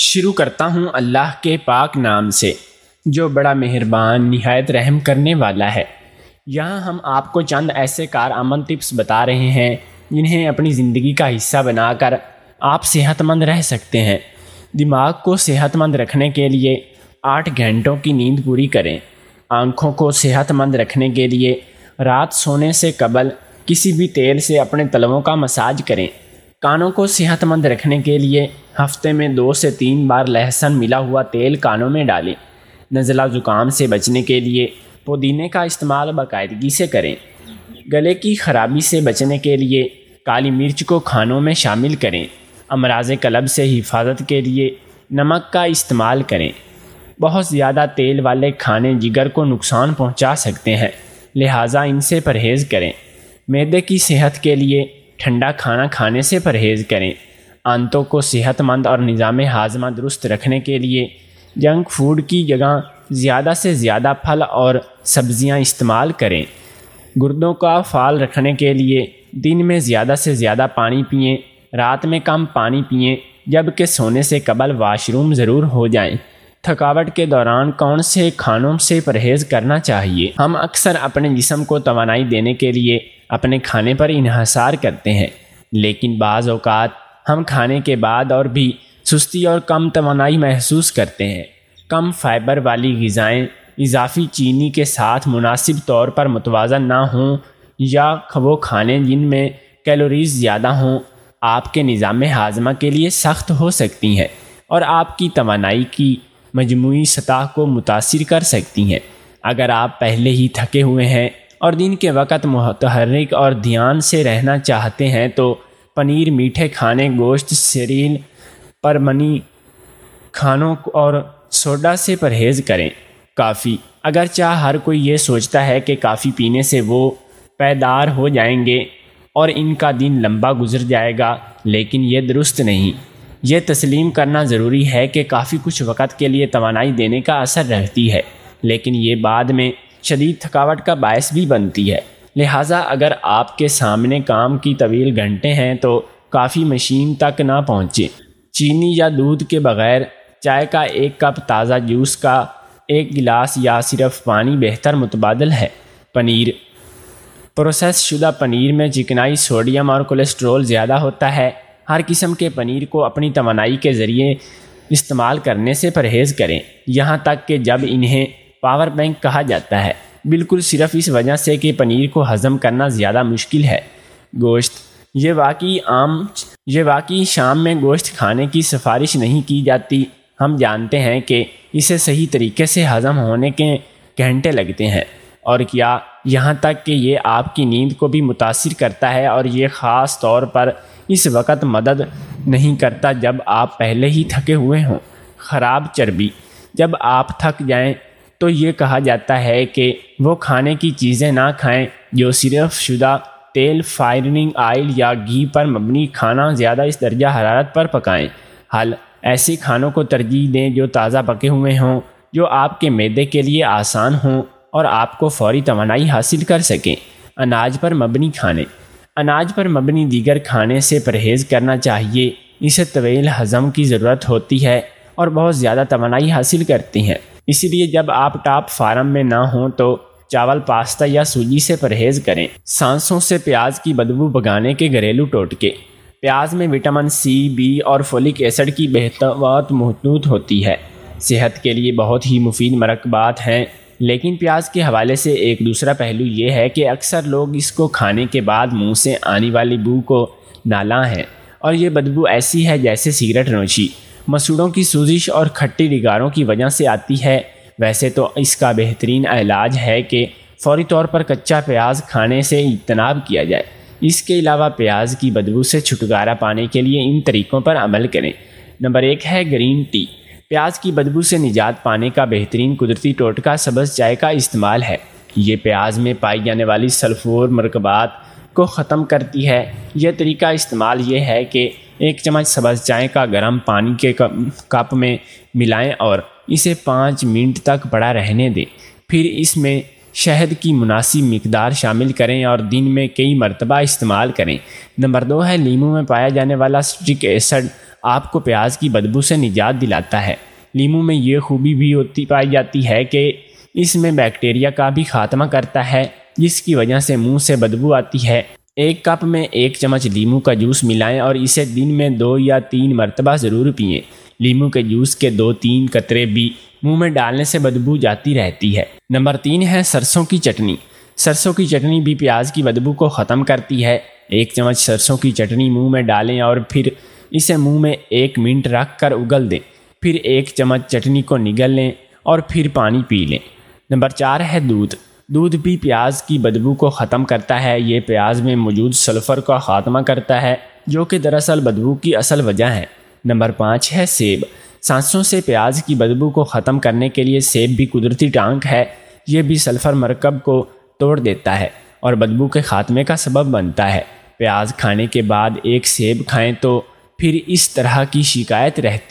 शुरू करता हूँ अल्लाह के पाक नाम से जो बड़ा मेहरबान नहायत रहम करने वाला है यहाँ हम आपको चंद ऐसे कारआमद टिप्स बता रहे हैं जिन्हें अपनी ज़िंदगी का हिस्सा बनाकर आप सेहतमंद रह सकते हैं दिमाग को सेहतमंद रखने के लिए आठ घंटों की नींद पूरी करें आँखों को सेहतमंद रखने के लिए रात सोने से कबल किसी भी तेल से अपने तलवों का मसाज करें कानों को सेहतमंद रखने के लिए हफ्ते में दो से तीन बार लहसुन मिला हुआ तेल कानों में डालें नज़ला ज़ुकाम से बचने के लिए पुदीने का इस्तेमाल बाकायदगी से करें गले की खराबी से बचने के लिए काली मिर्च को खानों में शामिल करें अमराज कलब से हिफाजत के लिए नमक का इस्तेमाल करें बहुत ज़्यादा तेल वाले खाने जिगर को नुकसान पहुंचा सकते हैं लिहाजा इनसे परहेज़ करें मैदे की सेहत के लिए ठंडा खाना खाने से परहेज़ करें आंतों को सेहतमंद और निज़ाम हाजमा दुरुस्त रखने के लिए जंक फूड की जगह ज़्यादा से ज़्यादा फल और सब्ज़ियाँ इस्तेमाल करें गुर्दों का फाल रखने के लिए दिन में ज़्यादा से ज़्यादा पानी पिएं रात में कम पानी पिएं जबकि सोने से कबल वाशरूम ज़रूर हो जाएं। थकावट के दौरान कौन से खानों से परहेज करना चाहिए हम अक्सर अपने जिसम को तोानाई देने के लिए अपने खाने पर इहसार करते हैं लेकिन बाज़ अवकात हम खाने के बाद और भी सुस्ती और कम तोानाई महसूस करते हैं कम फाइबर वाली गज़ाएँ इजाफी चीनी के साथ मुनासिब तौर पर मुतवाजन ना हों या वो खाने जिनमें कैलोरीज़ ज़्यादा हों आपके निज़ाम हाजमा के लिए सख्त हो सकती हैं और आपकी तोानाई की मजमू सतह को मुतासर कर सकती हैं अगर आप पहले ही थके हुए हैं और दिन के वक़्त मतहरक और ध्यान से रहना चाहते हैं तो पनीर मीठे खाने गोश्त शरीर पर मनी खानों और सोडा से परहेज़ करें काफ़ी अगर चाह हर कोई ये सोचता है कि काफ़ी पीने से वो पैदार हो जाएंगे और इनका दिन लंबा गुजर जाएगा लेकिन ये दुरुस्त नहीं यह तस्लीम करना ज़रूरी है कि काफ़ी कुछ वक़्त के लिए तोानाई देने का असर रहती है लेकिन ये बाद में शदीद थकावट का बायस भी बनती है लिहाजा अगर आपके सामने काम की तवील घंटे हैं तो काफ़ी मशीन तक ना पहुँचें चीनी या दूध के बगैर चाय का एक कप ताज़ा जूस का एक गिलास या सिर्फ पानी बेहतर मुतबादल है पनीर प्रोसेस शुदा पनीर में चिकनाई सोडियम और कोलेस्ट्रोल ज़्यादा होता है हर किस्म के पनीर को अपनी तोनाई के ज़रिए इस्तेमाल करने से परहेज़ करें यहाँ तक कि जब इन्हें पावर बैंक कहा जाता है बिल्कुल सिर्फ इस वजह से कि पनीर को हज़म करना ज़्यादा मुश्किल है गोश्त ये वाकई आम ये वाकई शाम में गोश्त खाने की सिफारिश नहीं की जाती हम जानते हैं कि इसे सही तरीके से हज़म होने के घंटे लगते हैं और क्या यहाँ तक कि ये आपकी नींद को भी मुतासर करता है और ये ख़ास तौर पर इस वक्त मदद नहीं करता जब आप पहले ही थके हुए हों ख़राब चर्बी जब आप थक जाएं तो ये कहा जाता है कि वो खाने की चीज़ें ना खाएं जो सिर्फ शुदा तेल फायरिंग आयल या घी पर मबनी खाना ज़्यादा इस दर्जा हरारत पर पकाएं हल ऐसे खानों को तरजीह दें जो ताज़ा पके हुए हों जो आपके मैदे के लिए आसान हों और आपको फौरी तोानाई हासिल कर सकें अनाज पर मबनी खाने अनाज पर मबनी दीगर खाने से परहेज़ करना चाहिए इसे तवील हज़म की ज़रूरत होती है और बहुत ज़्यादा तोनाई हासिल करती हैं इसलिए जब आप टाप फार्म में ना हों तो चावल पास्ता या सूजी से परहेज़ करें सांसों से प्याज की बदबू भगाने के घरेलू टोटके प्याज में विटामिन सी बी और फोलिक एसिड की बेहतर महतूत होती है सेहत के लिए बहुत ही मुफीद मरकबात हैं लेकिन प्याज के हवाले से एक दूसरा पहलू ये है कि अक्सर लोग इसको खाने के बाद मुंह से आने वाली बू को नाला हैं और ये बदबू ऐसी है जैसे सिगरेट नोशी मसूड़ों की सूजिश और खट्टी निगारों की वजह से आती है वैसे तो इसका बेहतरीन इलाज है कि फौरी तौर पर कच्चा प्याज खाने से इजतनाब किया जाए इसके अलावा प्याज की बदबू से छुटकारा पाने के लिए इन तरीक़ों पर अमल करें नंबर एक है ग्रीन टी प्याज की बदबू से निजात पाने का बेहतरीन कुदरती टोटका सबस चाय का इस्तेमाल है ये प्याज में पाई जाने वाली सल्फोर मरकबात को ख़त्म करती है यह तरीका इस्तेमाल ये है कि एक चम्मच सब्ज़ चाय का गर्म पानी के कप में मिलाएं और इसे पाँच मिनट तक पड़ा रहने दें फिर इसमें शहद की मुनासिब मकदार शामिल करें और दिन में कई मरतबा इस्तेमाल करें नंबर दो है लीमू में पाया जाने वाला स्ट्रिक एसड आपको प्याज की बदबू से निजात दिलाता है लीमू में ये खूबी भी होती पाई जाती है कि इसमें बैक्टीरिया का भी खात्मा करता है जिसकी वजह से मुंह से बदबू आती है एक कप में एक चम्मच लीमू का जूस मिलाएं और इसे दिन में दो या तीन मरतबा ज़रूर पिए लीमू के जूस के दो तीन कतरे भी मुंह में डालने से बदबू जाती रहती है नंबर तीन है सरसों की चटनी सरसों की चटनी भी प्याज की बदबू को ख़त्म करती है एक चम्मच सरसों की चटनी मुँह में डालें और फिर इसे मुंह में एक मिनट रख कर उगल दें फिर एक चम्मच चटनी को निगल लें और फिर पानी पी लें नंबर चार है दूध दूध भी प्याज की बदबू को ख़त्म करता है ये प्याज में मौजूद सल्फ़र का ख़ात्मा करता है जो कि दरअसल बदबू की असल वजह है नंबर पाँच है सेब सांसों से प्याज की बदबू को ख़त्म करने के लिए सेब भी कुदरती टांग है ये भी सल्फ़र मरकब को तोड़ देता है और बदबू के ख़ात्मे का सबब बनता है प्याज खाने के बाद एक सेब खाएं तो फिर इस तरह की शिकायत रहती